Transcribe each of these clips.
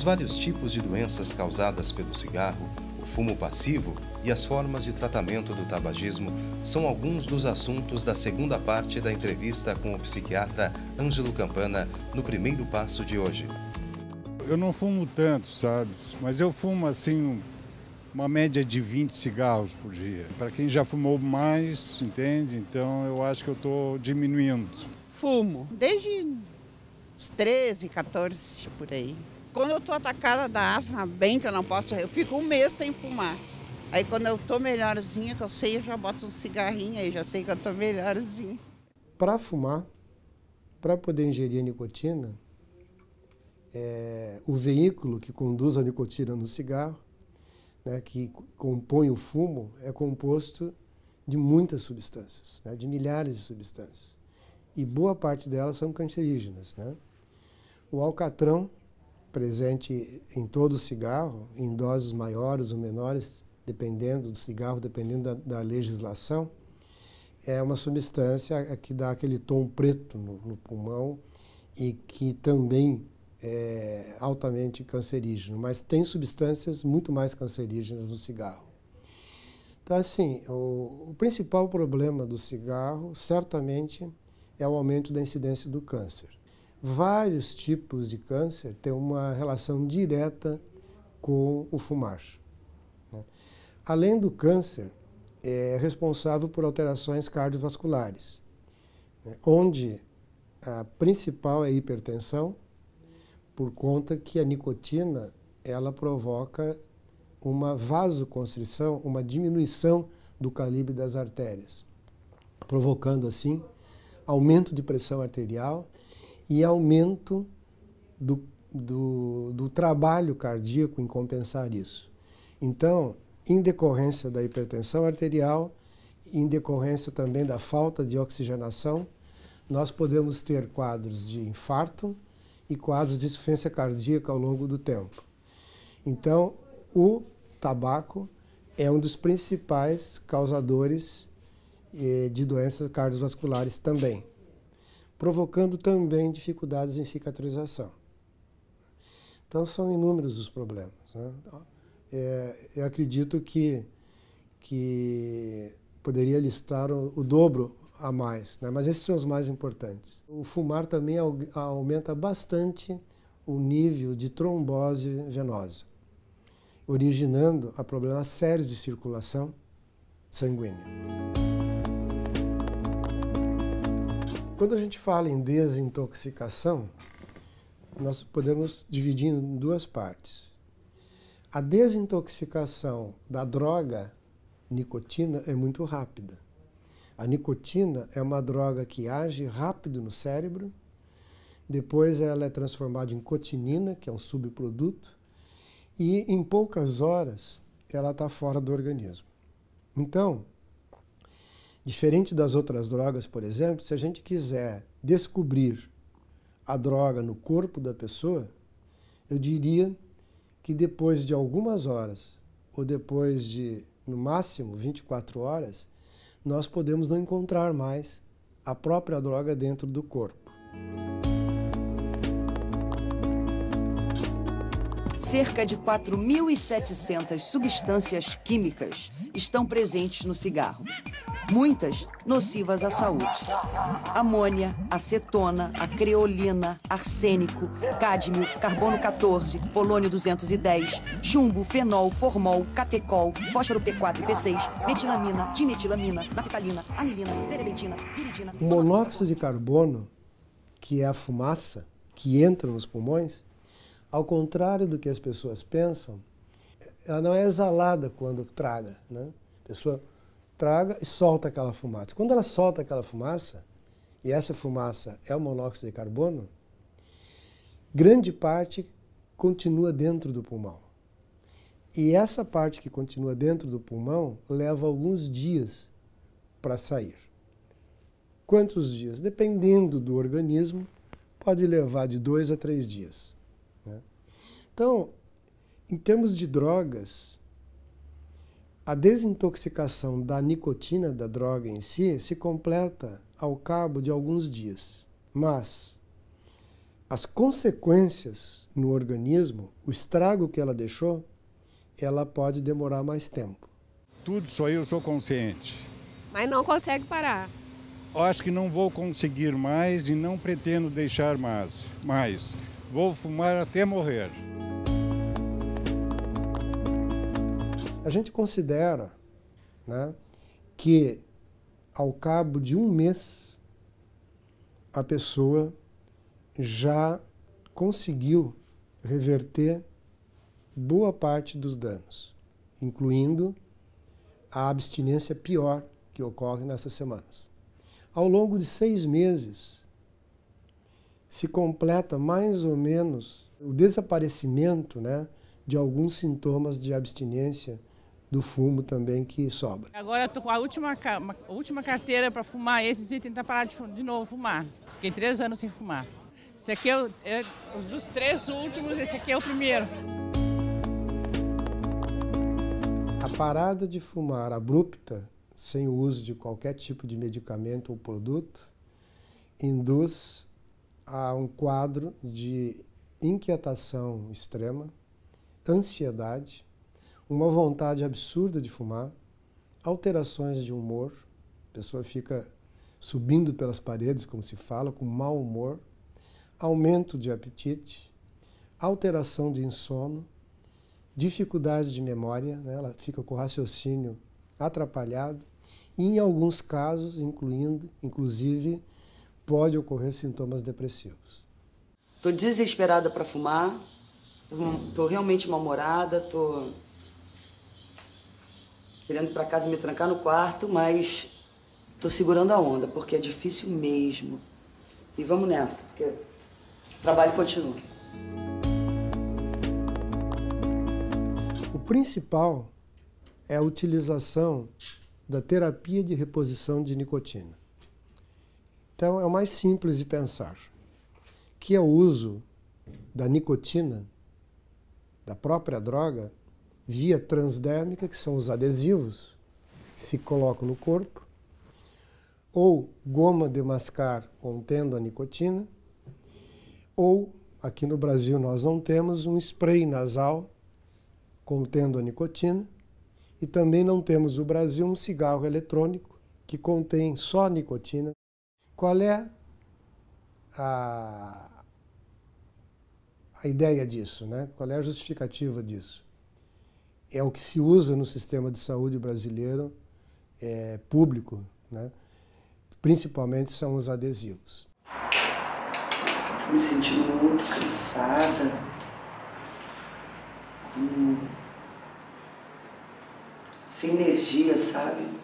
os vários tipos de doenças causadas pelo cigarro, o fumo passivo e as formas de tratamento do tabagismo são alguns dos assuntos da segunda parte da entrevista com o psiquiatra Ângelo Campana no primeiro passo de hoje. Eu não fumo tanto, sabe? Mas eu fumo assim uma média de 20 cigarros por dia. Para quem já fumou mais, entende? Então eu acho que eu estou diminuindo. Fumo desde 13, 14 por aí. Quando eu estou atacada da asma, bem que eu não posso, eu fico um mês sem fumar. Aí quando eu estou melhorzinha, que eu sei, eu já boto um cigarrinho aí, já sei que eu estou melhorzinha. Para fumar, para poder ingerir nicotina, é, o veículo que conduz a nicotina no cigarro, né, que compõe o fumo, é composto de muitas substâncias, né, de milhares de substâncias. E boa parte delas são cancerígenas. Né? O alcatrão presente em todo cigarro, em doses maiores ou menores, dependendo do cigarro, dependendo da, da legislação, é uma substância é, que dá aquele tom preto no, no pulmão e que também é altamente cancerígeno, mas tem substâncias muito mais cancerígenas no cigarro. Então, assim, o, o principal problema do cigarro certamente é o aumento da incidência do câncer vários tipos de câncer têm uma relação direta com o fumar. Né? Além do câncer, é responsável por alterações cardiovasculares, né? onde a principal é a hipertensão, por conta que a nicotina ela provoca uma vasoconstrição, uma diminuição do calibre das artérias, provocando assim aumento de pressão arterial e aumento do, do, do trabalho cardíaco em compensar isso. Então, em decorrência da hipertensão arterial, em decorrência também da falta de oxigenação, nós podemos ter quadros de infarto e quadros de insuficiência cardíaca ao longo do tempo. Então, o tabaco é um dos principais causadores eh, de doenças cardiovasculares também provocando também dificuldades em cicatrização. Então são inúmeros os problemas. Né? Então, é, eu acredito que, que poderia listar o, o dobro a mais, né? mas esses são os mais importantes. O fumar também aumenta bastante o nível de trombose venosa, originando a problemas sérios de circulação sanguínea. Quando a gente fala em desintoxicação, nós podemos dividir em duas partes. A desintoxicação da droga nicotina é muito rápida. A nicotina é uma droga que age rápido no cérebro, depois ela é transformada em cotinina, que é um subproduto, e em poucas horas ela está fora do organismo. Então, Diferente das outras drogas, por exemplo, se a gente quiser descobrir a droga no corpo da pessoa, eu diria que depois de algumas horas, ou depois de, no máximo, 24 horas, nós podemos não encontrar mais a própria droga dentro do corpo. cerca de 4.700 substâncias químicas estão presentes no cigarro, muitas nocivas à saúde. Amônia, acetona, acreolina, arsênico, cádmio, carbono 14, polônio 210, chumbo, fenol, formol, catecol, fósforo P4 e P6, metilamina, dimetilamina, naftalina, anilina, terebentina, piridina. O monóxido de carbono, que é a fumaça que entra nos pulmões, ao contrário do que as pessoas pensam, ela não é exalada quando traga. Né? A pessoa traga e solta aquela fumaça. Quando ela solta aquela fumaça, e essa fumaça é o monóxido de carbono, grande parte continua dentro do pulmão. E essa parte que continua dentro do pulmão leva alguns dias para sair. Quantos dias? Dependendo do organismo, pode levar de dois a três dias. Né? Então, em termos de drogas, a desintoxicação da nicotina da droga em si se completa ao cabo de alguns dias, mas as consequências no organismo, o estrago que ela deixou, ela pode demorar mais tempo. Tudo isso aí eu sou consciente. Mas não consegue parar. Eu acho que não vou conseguir mais e não pretendo deixar mais. mais. Vou fumar até morrer. A gente considera né, que, ao cabo de um mês, a pessoa já conseguiu reverter boa parte dos danos, incluindo a abstinência pior que ocorre nessas semanas. Ao longo de seis meses, se completa mais ou menos o desaparecimento né, de alguns sintomas de abstinência do fumo também que sobra. Agora estou com a última, a última carteira para fumar esses e tentar parar de, de novo fumar. Fiquei três anos sem fumar. Esse aqui é, é dos três últimos, esse aqui é o primeiro. A parada de fumar abrupta, sem o uso de qualquer tipo de medicamento ou produto, induz a um quadro de inquietação extrema, ansiedade, uma vontade absurda de fumar, alterações de humor, a pessoa fica subindo pelas paredes, como se fala, com mau humor, aumento de apetite, alteração de insono, dificuldade de memória, né? ela fica com o raciocínio atrapalhado, e em alguns casos, incluindo, inclusive, pode ocorrer sintomas depressivos. Estou desesperada para fumar, estou hum, realmente mal-humorada, estou tô... querendo para casa me trancar no quarto, mas estou segurando a onda, porque é difícil mesmo. E vamos nessa, porque o trabalho continua. O principal é a utilização da terapia de reposição de nicotina. Então, é o mais simples de pensar, que é o uso da nicotina, da própria droga, via transdérmica, que são os adesivos que se colocam no corpo, ou goma de mascar contendo a nicotina, ou, aqui no Brasil nós não temos, um spray nasal contendo a nicotina, e também não temos no Brasil um cigarro eletrônico que contém só nicotina. Qual é a, a ideia disso, né? qual é a justificativa disso? É o que se usa no sistema de saúde brasileiro é, público, né? principalmente são os adesivos. Me sentindo muito cansada, com... sem energia, sabe?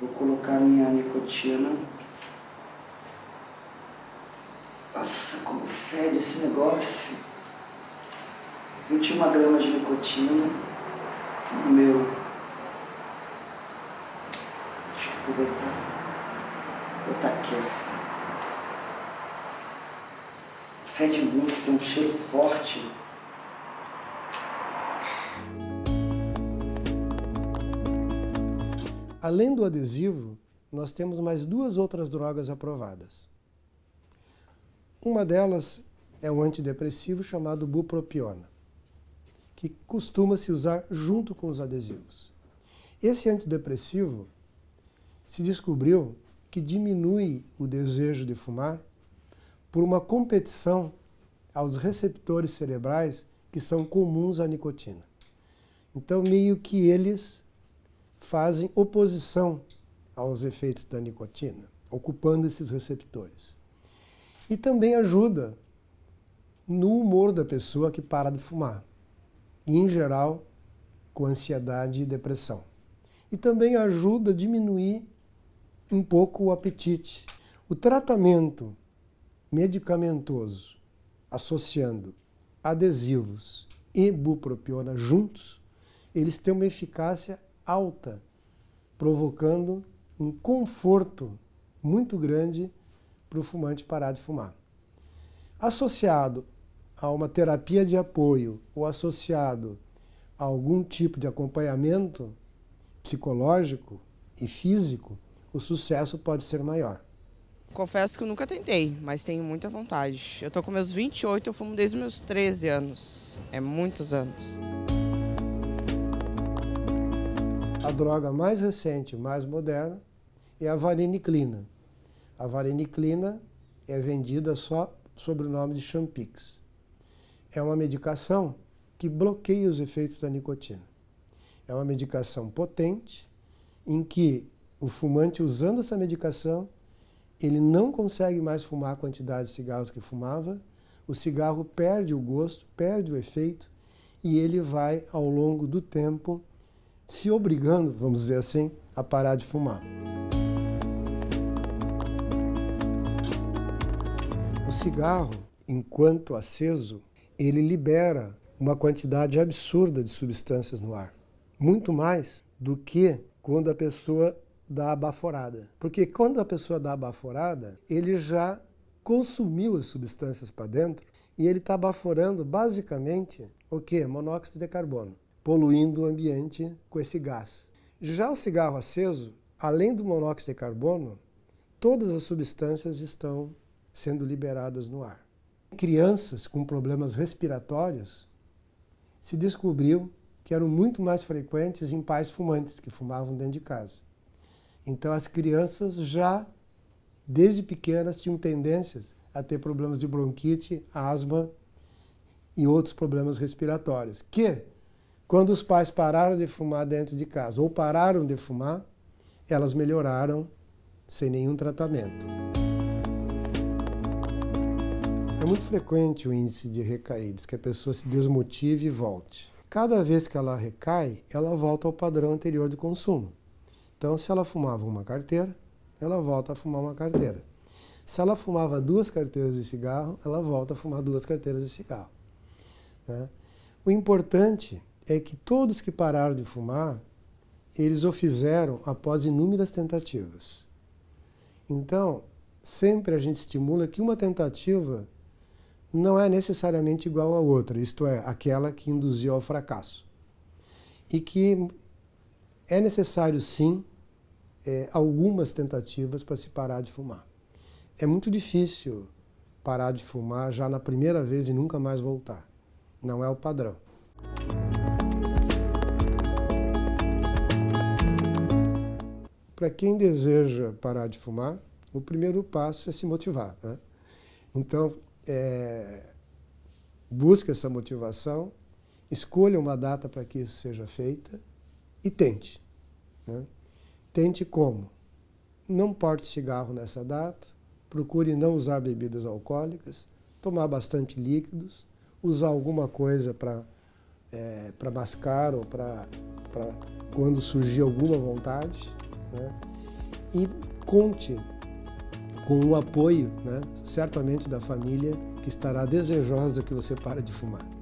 Vou colocar minha nicotina. Nossa, como fede esse negócio. 21 gramas de nicotina no meu. Deixa eu botar. Vou botar aqui assim. Fede muito, tem um cheiro forte. Além do adesivo, nós temos mais duas outras drogas aprovadas. Uma delas é um antidepressivo chamado bupropiona, que costuma se usar junto com os adesivos. Esse antidepressivo se descobriu que diminui o desejo de fumar por uma competição aos receptores cerebrais que são comuns à nicotina. Então, meio que eles fazem oposição aos efeitos da nicotina, ocupando esses receptores. E também ajuda no humor da pessoa que para de fumar, e em geral com ansiedade e depressão. E também ajuda a diminuir um pouco o apetite. O tratamento medicamentoso associando adesivos e bupropiona juntos, eles têm uma eficácia alta, provocando um conforto muito grande para o fumante parar de fumar. Associado a uma terapia de apoio ou associado a algum tipo de acompanhamento psicológico e físico, o sucesso pode ser maior. Confesso que eu nunca tentei, mas tenho muita vontade. Eu tô com meus 28, eu fumo desde meus 13 anos. É muitos anos. A droga mais recente, mais moderna, é a vareniclina. A vareniclina é vendida só sob o nome de Champix. É uma medicação que bloqueia os efeitos da nicotina. É uma medicação potente em que o fumante usando essa medicação, ele não consegue mais fumar a quantidade de cigarros que fumava, o cigarro perde o gosto, perde o efeito e ele vai ao longo do tempo se obrigando, vamos dizer assim, a parar de fumar. O cigarro, enquanto aceso, ele libera uma quantidade absurda de substâncias no ar, muito mais do que quando a pessoa dá a baforada. Porque quando a pessoa dá a baforada, ele já consumiu as substâncias para dentro e ele está baforando basicamente o que? Monóxido de carbono poluindo o ambiente com esse gás. Já o cigarro aceso, além do monóxido de carbono, todas as substâncias estão sendo liberadas no ar. Crianças com problemas respiratórios se descobriu que eram muito mais frequentes em pais fumantes que fumavam dentro de casa. Então as crianças já desde pequenas tinham tendências a ter problemas de bronquite, asma e outros problemas respiratórios, que quando os pais pararam de fumar dentro de casa ou pararam de fumar, elas melhoraram sem nenhum tratamento. É muito frequente o índice de recaídas, que a pessoa se desmotive e volte. Cada vez que ela recai, ela volta ao padrão anterior de consumo. Então, se ela fumava uma carteira, ela volta a fumar uma carteira. Se ela fumava duas carteiras de cigarro, ela volta a fumar duas carteiras de cigarro. Né? O importante é que todos que pararam de fumar, eles o fizeram após inúmeras tentativas. Então, sempre a gente estimula que uma tentativa não é necessariamente igual à outra, isto é, aquela que induziu ao fracasso. E que é necessário, sim, é, algumas tentativas para se parar de fumar. É muito difícil parar de fumar já na primeira vez e nunca mais voltar. Não é o padrão. Para quem deseja parar de fumar, o primeiro passo é se motivar. Né? Então, é, busque essa motivação, escolha uma data para que isso seja feita e tente. Né? Tente como? Não porte cigarro nessa data, procure não usar bebidas alcoólicas, tomar bastante líquidos, usar alguma coisa para é, para mascar ou para quando surgir alguma vontade. Né? E conte com o apoio, né, certamente, da família que estará desejosa que você pare de fumar.